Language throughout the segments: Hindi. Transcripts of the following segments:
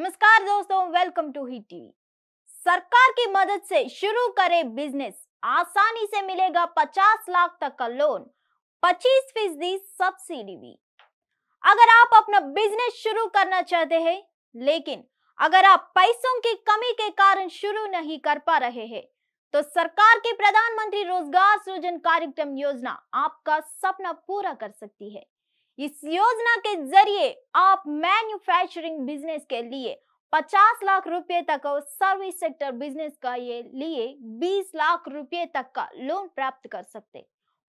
नमस्कार दोस्तों वेलकम टू हिट टीवी सरकार की मदद से शुरू करें बिजनेस आसानी से मिलेगा 50 लाख तक का लोन 25 फीसदी सब्सिडी भी अगर आप अपना बिजनेस शुरू करना चाहते हैं लेकिन अगर आप पैसों की कमी के कारण शुरू नहीं कर पा रहे हैं तो सरकार की प्रधानमंत्री रोजगार सृजन कार्यक्रम योजना आपका सपना पूरा कर सकती है इस योजना के जरिए आप मैन्युफैक्चरिंग बिजनेस के लिए 50 लाख रुपए तक और सर्विस सेक्टर बिजनेस का ये लिए 20 लाख रुपए तक का लोन प्राप्त कर सकते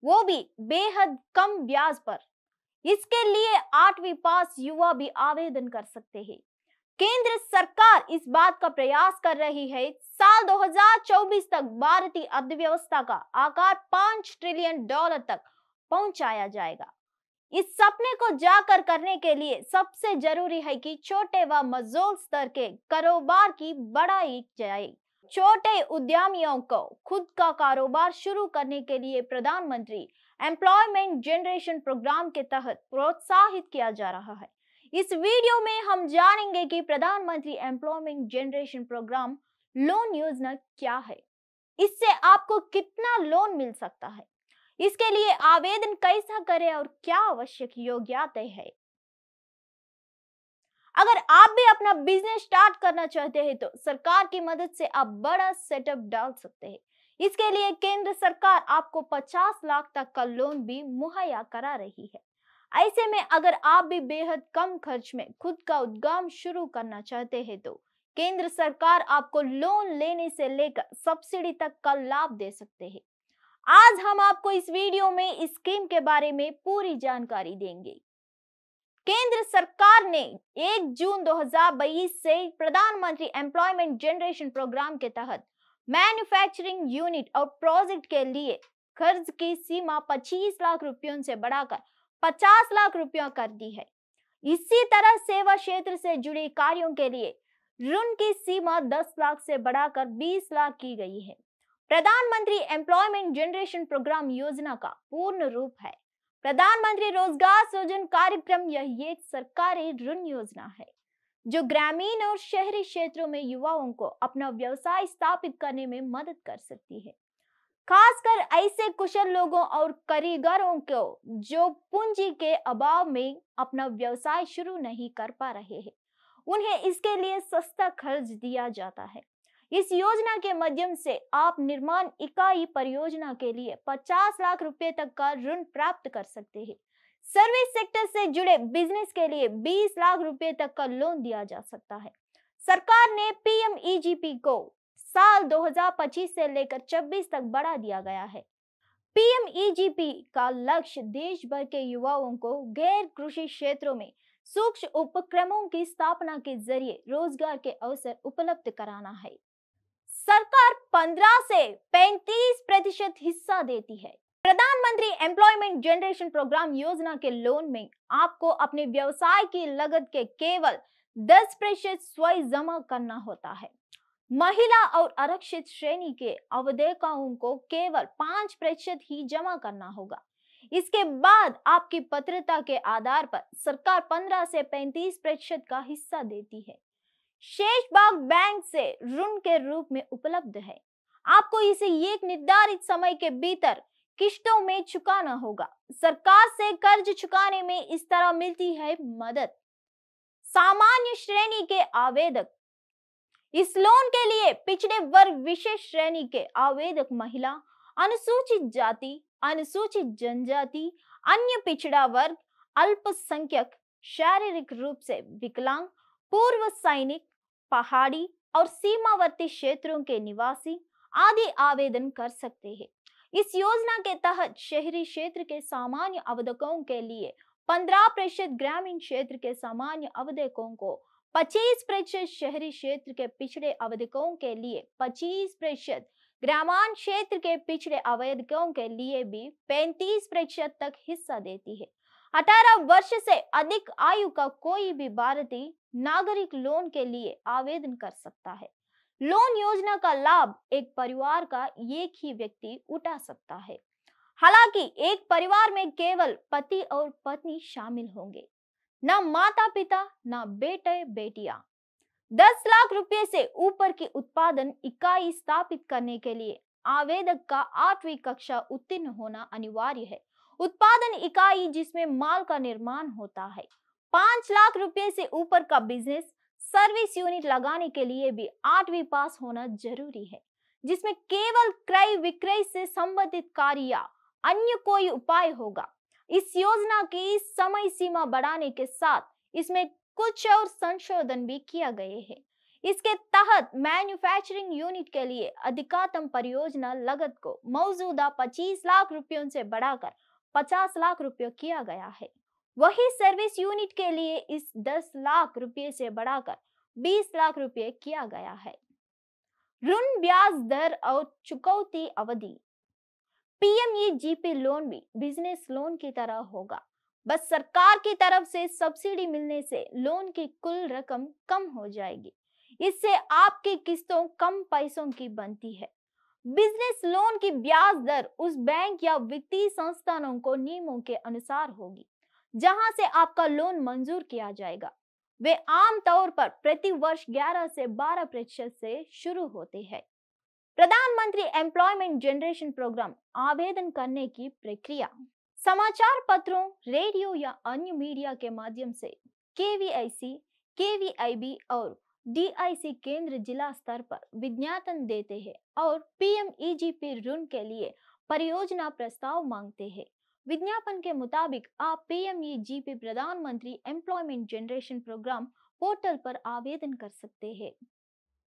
वो भी बेहद कम ब्याज पर इसके लिए आठवीं पास युवा भी आवेदन कर सकते हैं केंद्र सरकार इस बात का प्रयास कर रही है साल 2024 तक भारतीय अर्थव्यवस्था का आकार 5 ट्रिलियन डॉलर तक पहुंचाया जाएगा इस सपने को जाकर करने के लिए सबसे जरूरी है कि छोटे व मजोल स्तर के कारोबार की बढ़ाई जाए छोटे उद्यमियों को खुद का कारोबार शुरू करने के लिए प्रधानमंत्री एम्प्लॉयमेंट जनरेशन प्रोग्राम के तहत प्रोत्साहित किया जा रहा है इस वीडियो में हम जानेंगे कि प्रधानमंत्री एम्प्लॉयमेंट जनरेशन प्रोग्राम लोन योजना क्या है इससे आपको कितना लोन मिल सकता है इसके लिए आवेदन कैसा करें और क्या आवश्यक योग्यता है अगर आप भी अपना बिजनेस स्टार्ट करना चाहते हैं तो सरकार की मदद से आप बड़ा सेटअप डाल सकते हैं इसके लिए केंद्र सरकार आपको 50 लाख तक का लोन भी मुहैया करा रही है ऐसे में अगर आप भी बेहद कम खर्च में खुद का उद्गम शुरू करना चाहते हैं तो केंद्र सरकार आपको लोन लेने से लेकर सब्सिडी तक का लाभ दे सकते हैं आज हम आपको इस वीडियो में इस स्कीम के बारे में पूरी जानकारी देंगे केंद्र सरकार ने 1 जून 2022 से प्रधानमंत्री एम्प्लॉयमेंट जनरेशन प्रोग्राम के तहत मैन्युफैक्चरिंग यूनिट और प्रोजेक्ट के लिए कर्ज की सीमा 25 लाख रुपयों से बढ़ाकर 50 लाख रुपया कर दी है इसी तरह सेवा क्षेत्र से जुड़े कार्यों के लिए ऋण की सीमा 10 लाख से बढ़ाकर 20 लाख की गई है प्रधानमंत्री एम्प्लॉयमेंट जनरेशन प्रोग्राम योजना का पूर्ण रूप है प्रधानमंत्री रोजगार सृजन कार्यक्रम यह एक सरकारी ऋण योजना है जो ग्रामीण और शहरी क्षेत्रों में युवाओं को अपना व्यवसाय स्थापित करने में मदद कर सकती है खासकर ऐसे कुशल लोगों और कारीगरों को जो पूंजी के अभाव में अपना व्यवसाय शुरू नहीं कर पा रहे हैं उन्हें इसके लिए सस्ता खर्च दिया जाता है इस योजना के माध्यम से आप निर्माण इकाई परियोजना के लिए 50 लाख रुपए तक का ऋण प्राप्त कर सकते हैं सर्विस सेक्टर से जुड़े बिजनेस के लिए 20 लाख रुपए तक का लोन दिया जा सकता है सरकार ने पीएमईजीपी को साल 2025 से लेकर 26 तक बढ़ा दिया गया है पीएमईजीपी का लक्ष्य देश भर के युवाओं को गैर कृषि क्षेत्रों में सूक्ष्म उपक्रमों की स्थापना के जरिए रोजगार के अवसर उपलब्ध कराना है सरकार 15 से 35 प्रतिशत हिस्सा देती है प्रधानमंत्री एम्प्लॉयमेंट जनरेशन प्रोग्राम योजना के लोन में आपको अपने व्यवसाय की लगत के केवल 10 प्रतिशत स्वयं जमा करना होता है महिला और आरक्षित श्रेणी के अवधेकाओं को केवल 5 प्रतिशत ही जमा करना होगा इसके बाद आपकी पत्रता के आधार पर सरकार 15 से 35 प्रतिशत का हिस्सा देती है शेष भाग बैंक से ऋण के रूप में उपलब्ध है आपको इसे एक निर्धारित समय के भीतर किश्तों में चुकाना होगा सरकार से कर्ज चुकाने में इस तरह मिलती है मदद सामान्य श्रेणी के आवेदक इस लोन के लिए पिछड़े वर्ग विशेष श्रेणी के आवेदक महिला अनुसूचित जाति अनुसूचित जनजाति अन्य पिछड़ा वर्ग अल्पसंख्यक शारीरिक रूप से विकलांग पूर्व सैनिक पहाड़ी और सीमावर्ती क्षेत्रों के निवासी आदि आवेदन कर सकते हैं इस योजना के तहत शहरी क्षेत्र के सामान्य अवधकों के लिए 15 प्रतिशत ग्रामीण क्षेत्र के सामान्य अवधकों को 25 प्रतिशत शहरी क्षेत्र के पिछड़े अवधकों के लिए 25 प्रतिशत ग्रामान क्षेत्र के पिछड़े आवेदकों के लिए भी 35 प्रतिशत तक हिस्सा देती है 18 वर्ष से अधिक आयु का कोई भी भारतीय नागरिक लोन के लिए आवेदन कर सकता है लोन योजना का लाभ एक परिवार का एक ही व्यक्ति उठा सकता है हालांकि एक परिवार में केवल पति और पत्नी शामिल होंगे ना माता पिता ना बेटे बेटियां दस लाख रुपए से ऊपर की उत्पादन इकाई स्थापित करने के लिए आवेदक का आठवीं कक्षा उत्तीर्ण होना अनिवार्य है उत्पादन इकाई जिसमें माल का निर्माण होता है पांच लाख रुपए से ऊपर का बिजनेस सर्विस यूनिट लगाने के लिए भी आठवीं पास होना जरूरी है जिसमें केवल क्रय विक्रय से संबंधित कार्य या अन्य कोई उपाय होगा इस योजना की समय सीमा बढ़ाने के साथ इसमें कुछ और संशोधन भी किया गए हैं इसके तहत मैन्युफैक्चरिंग यूनिट के लिए अधिकतम परियोजना लागत को मौजूदा 25 लाख रुपयों से बढ़ाकर 50 लाख रुपये किया गया है वही सर्विस यूनिट के लिए इस 10 लाख रुपये से बढ़ाकर 20 लाख रुपये किया गया है ऋण ब्याज दर और चुकौती अवधि पीएमई जीपी लोन भी बिजनेस लोन की तरह होगा बस सरकार की तरफ से सब्सिडी मिलने से लोन की कुल रकम कम हो जाएगी इससे आपकी किस्तों कम पैसों की बनती है बिजनेस लोन की ब्याज दर उस बैंक या वित्तीय संस्थानों को नियमों के अनुसार होगी जहां से आपका लोन मंजूर किया जाएगा वे आमतौर पर प्रति वर्ष 11 से 12 प्रतिशत से शुरू होते हैं प्रधानमंत्री एम्प्लॉयमेंट जनरेशन प्रोग्राम आवेदन करने की प्रक्रिया समाचार पत्रों रेडियो या अन्य मीडिया के माध्यम से केवीआईसी केवीआईबी और डीआईसी केंद्र जिला स्तर पर विज्ञापन देते हैं और पीएम ईजीपी ऋण के लिए परियोजना प्रस्ताव मांगते हैं विज्ञापन के मुताबिक आप पीएम ईजीपी प्रधानमंत्री एम्प्लॉयमेंट जनरेशन प्रोग्राम पोर्टल पर आवेदन कर सकते हैं